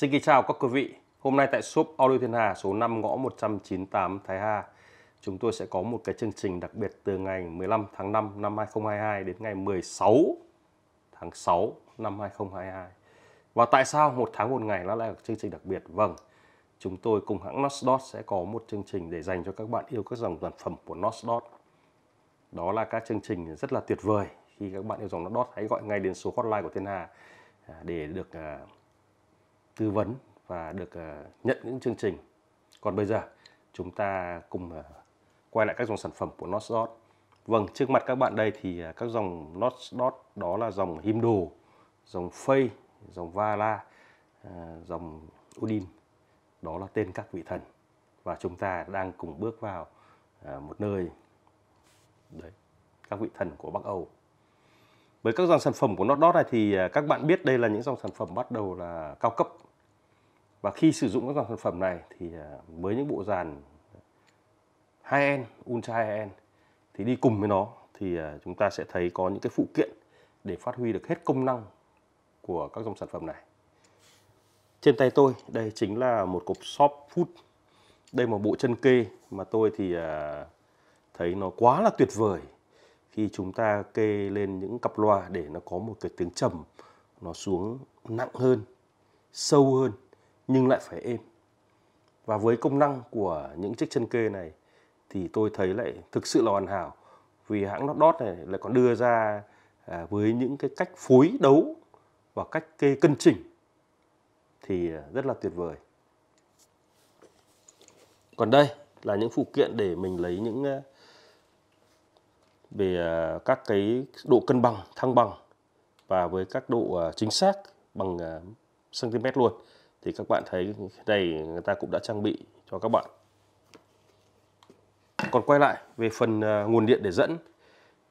Xin kính chào các quý vị. Hôm nay tại shop Audio Thiên Hà số 5 ngõ 198 Thái Hà, chúng tôi sẽ có một cái chương trình đặc biệt từ ngày 15 tháng 5 năm 2022 đến ngày 16 tháng 6 năm 2022. Và tại sao một tháng một ngày nó lại là chương trình đặc biệt? Vâng, chúng tôi cùng hãng Nosdot sẽ có một chương trình để dành cho các bạn yêu các dòng sản phẩm của Nosdot. Đó là các chương trình rất là tuyệt vời. Khi các bạn yêu dòng Nosdot hãy gọi ngay đến số hotline của Thiên Hà à, để được à, tư vấn và được ờ, nhận những chương trình. Còn bây giờ chúng ta cùng ờ, quay lại các dòng sản phẩm của Notdot. Vâng, trước mặt các bạn đây thì ờ, các dòng Notdot đó là dòng Himdo, dòng Phây, dòng Vala, dòng Odin. Đó là tên các vị thần. Và chúng ta đang cùng bước vào một nơi đấy các vị thần của Bắc Âu. Với các dòng sản phẩm của Notdot này thì các bạn biết đây là những dòng sản phẩm bắt đầu là cao cấp và khi sử dụng các dòng sản phẩm này thì à, với những bộ dàn 2N, Ultra 2N thì đi cùng với nó thì à, chúng ta sẽ thấy có những cái phụ kiện để phát huy được hết công năng của các dòng sản phẩm này. Trên tay tôi đây chính là một cục shop food. Đây là một bộ chân kê mà tôi thì à, thấy nó quá là tuyệt vời khi chúng ta kê lên những cặp loa để nó có một cái tiếng trầm nó xuống nặng hơn, sâu hơn nhưng lại phải êm và với công năng của những chiếc chân kê này thì tôi thấy lại thực sự là hoàn hảo vì hãng Notdot này lại còn đưa ra à, với những cái cách phối đấu và cách kê cân chỉnh thì à, rất là tuyệt vời còn đây là những phụ kiện để mình lấy những à, về à, các cái độ cân bằng thăng bằng và với các độ chính xác bằng cm luôn thì các bạn thấy cái này người ta cũng đã trang bị cho các bạn còn quay lại về phần à, nguồn điện để dẫn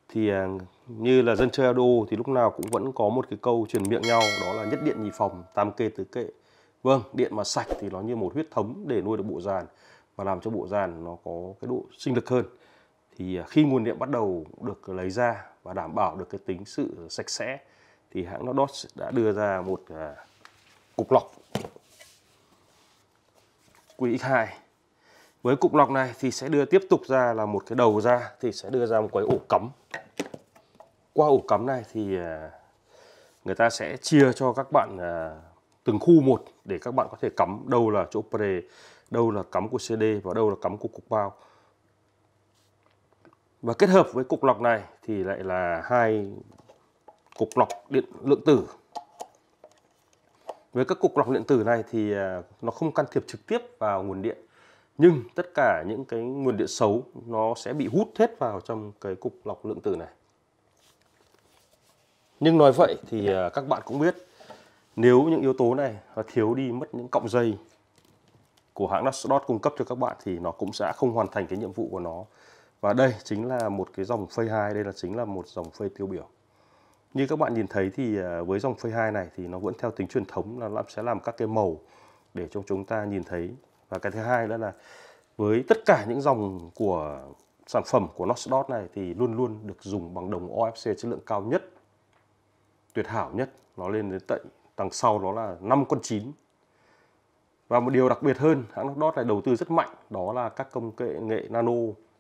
thì à, như là dân chơi Ado thì lúc nào cũng vẫn có một cái câu truyền miệng nhau đó là nhất điện nhì phòng tam kê tứ kệ vâng điện mà sạch thì nó như một huyết thống để nuôi được bộ giàn và làm cho bộ giàn nó có cái độ sinh lực hơn thì à, khi nguồn điện bắt đầu được lấy ra và đảm bảo được cái tính sự sạch sẽ thì hãng Nodos đã đưa ra một cục lọc QX2 với cục lọc này thì sẽ đưa tiếp tục ra là một cái đầu ra thì sẽ đưa ra một cái ổ cắm qua ổ cắm này thì à, người ta sẽ chia cho các bạn à, từng khu một để các bạn có thể cắm đâu là chỗ pre đâu là cắm của CD và đâu là cắm của cục bao và kết hợp với cục lọc này thì lại là hai cục lọc điện lượng tử với các cục lọc điện tử này thì à, nó không can thiệp trực tiếp vào nguồn điện nhưng tất cả những cái nguồn điện xấu nó sẽ bị hút hết vào trong cái cục lọc lượng tử này nhưng nói vậy thì à, các bạn cũng biết nếu những yếu tố này nó thiếu đi mất những cọng dây của hãng Nasdaq cung cấp cho các bạn thì nó cũng sẽ không hoàn thành cái nhiệm vụ của nó và đây chính là một cái dòng phây 2 đây là chính là một dòng phây tiêu biểu như các bạn nhìn thấy thì à, với dòng phơi 2 này thì nó vẫn theo tính truyền thống là nó sẽ làm các cái màu để cho chúng ta nhìn thấy. Và cái thứ hai nữa là với tất cả những dòng của sản phẩm của Noxdot này thì luôn luôn được dùng bằng đồng OFC chất lượng cao nhất, tuyệt hảo nhất. Nó lên đến tận tầng sau nó là 5 con 9. Và một điều đặc biệt hơn, hãng Noxdot này đầu tư rất mạnh, đó là các công nghệ nghệ nano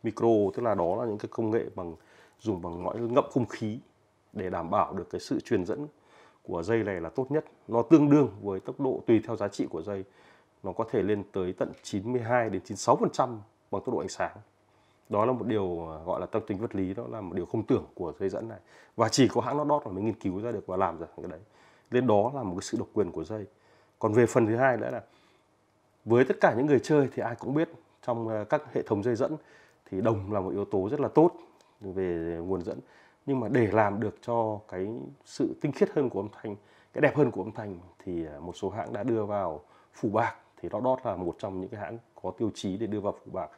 micro, tức là đó là những cái công nghệ bằng dùng bằng lõi ngậm không khí để đảm bảo được cái sự truyền dẫn của dây này là tốt nhất. Nó tương đương với tốc độ tùy theo giá trị của dây nó có thể lên tới tận 92 đến 96% bằng tốc độ ánh sáng. Đó là một điều à, gọi là tâm tính vật lý, đó là một điều không tưởng của dây dẫn này. Và chỉ có hãng Nordot là mới nghiên cứu ra được và làm ra cái đấy. Nên đó là một cái sự độc quyền của dây. Còn về phần thứ hai nữa là với tất cả những người chơi thì ai cũng biết trong à, các hệ thống dây dẫn thì đồng là một yếu tố rất là tốt về nguồn dẫn nhưng mà để làm được cho cái sự tinh khiết hơn của âm thanh cái đẹp hơn của âm thanh thì à, một số hãng đã đưa vào phủ bạc thì Rodot là một trong những cái hãng có tiêu chí để đưa vào phủ bạc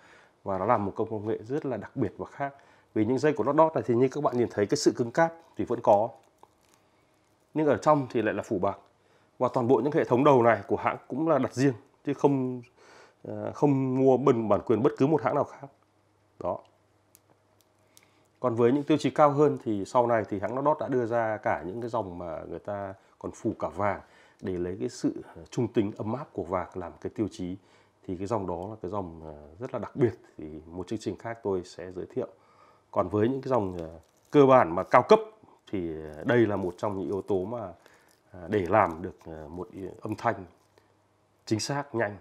và nó làm một công công nghệ rất là đặc biệt và khác vì những dây của Rodot này thì như các bạn nhìn thấy cái sự cứng cáp thì vẫn có nhưng ở trong thì lại là phủ bạc và toàn bộ những hệ thống đầu này của hãng cũng là đặt riêng chứ không à, không mua bần bản quyền bất cứ một hãng nào khác đó còn với những tiêu chí cao hơn thì sau này thì hãng Dot đã đưa ra cả những cái dòng mà người ta còn phủ cả vàng để lấy cái sự ờ, trung tính ấm áp của vàng làm cái tiêu chí thì cái dòng đó là cái dòng ờ, rất là đặc biệt thì một chương trình khác tôi sẽ giới thiệu còn với những cái dòng ờ, cơ bản mà cao cấp thì đây là một trong những yếu tố mà để làm được một âm thanh chính xác nhanh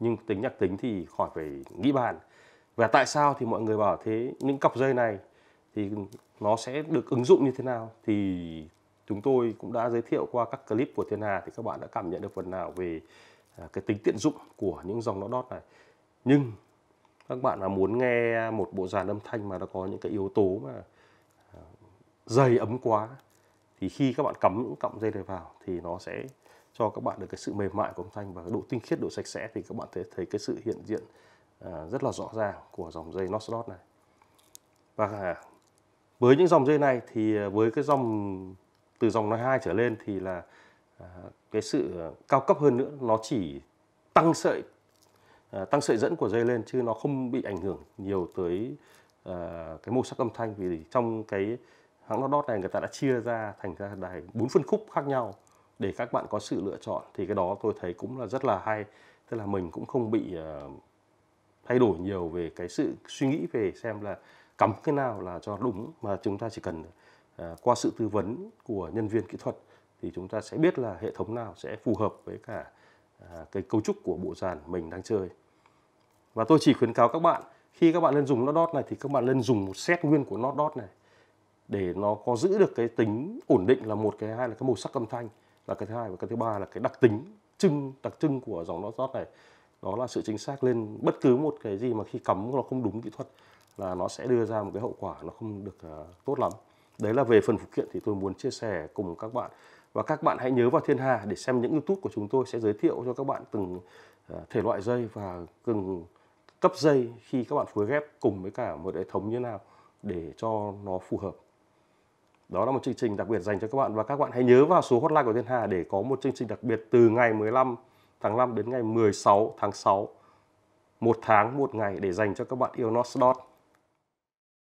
nhưng tính nhạc tính thì khỏi phải nghĩ bàn và tại sao thì mọi người bảo thế những cọc dây này thì nó sẽ được ứng dụng như thế nào thì chúng tôi cũng đã giới thiệu qua các clip của Thiên Hà thì các bạn đã cảm nhận được phần nào về à, cái tính tiện dụng của những dòng nót đót này nhưng các bạn là muốn nghe một bộ dàn âm thanh mà nó có những cái yếu tố mà à, dày ấm quá thì khi các bạn cắm những cọng dây này vào thì nó sẽ cho các bạn được cái sự mềm mại của âm thanh và độ tinh khiết độ sạch sẽ thì các bạn thấy thấy cái sự hiện diện À, rất là rõ ràng của dòng dây not slot này và với những dòng dây này thì à, với cái dòng từ dòng nói 2 trở lên thì là à, cái sự cao cấp hơn nữa nó chỉ tăng sợi tăng sợi dẫn của dây lên chứ nó không bị ảnh hưởng nhiều tới cái màu sắc âm thanh vì trong cái hãng not dot này người ta đã chia ra thành ra đài bốn phân khúc khác nhau để các bạn có sự lựa chọn thì cái đó tôi thấy cũng là rất là hay tức là mình cũng không bị thay đổi nhiều về cái sự suy nghĩ về xem là cắm cái nào là cho đúng mà chúng ta chỉ cần à, qua sự tư vấn của nhân viên kỹ thuật thì chúng ta sẽ biết là hệ thống nào sẽ phù hợp với cả à, cái cấu trúc của bộ dàn mình đang chơi và tôi chỉ khuyến cáo các bạn khi các bạn lên dùng nó đót này thì các bạn lên dùng một set nguyên của nó đót này để nó có giữ được cái tính ổn định là một cái hai là cái màu sắc âm thanh là cái thứ hai và cái thứ ba là cái đặc tính trưng đặc trưng của dòng nó đót này đó là sự chính xác lên bất cứ một cái gì mà khi cắm nó không đúng kỹ thuật là nó sẽ đưa ra một cái hậu quả nó không được uh, tốt lắm đấy là về phần phụ kiện thì tôi muốn chia sẻ cùng các bạn và các bạn hãy nhớ vào thiên hà để xem những youtube của chúng tôi sẽ giới thiệu cho các bạn từng ờ, thể loại dây và từng cấp dây khi các bạn phối ghép cùng với cả một hệ thống như thế nào để cho nó phù hợp đó là một chương trình đặc biệt dành cho các bạn và các bạn hãy nhớ vào số hotline của Thiên Hà để có một chương trình đặc biệt từ ngày 15 tháng 5 đến ngày 16 tháng 6 một tháng một ngày để dành cho các bạn yêu Nosdot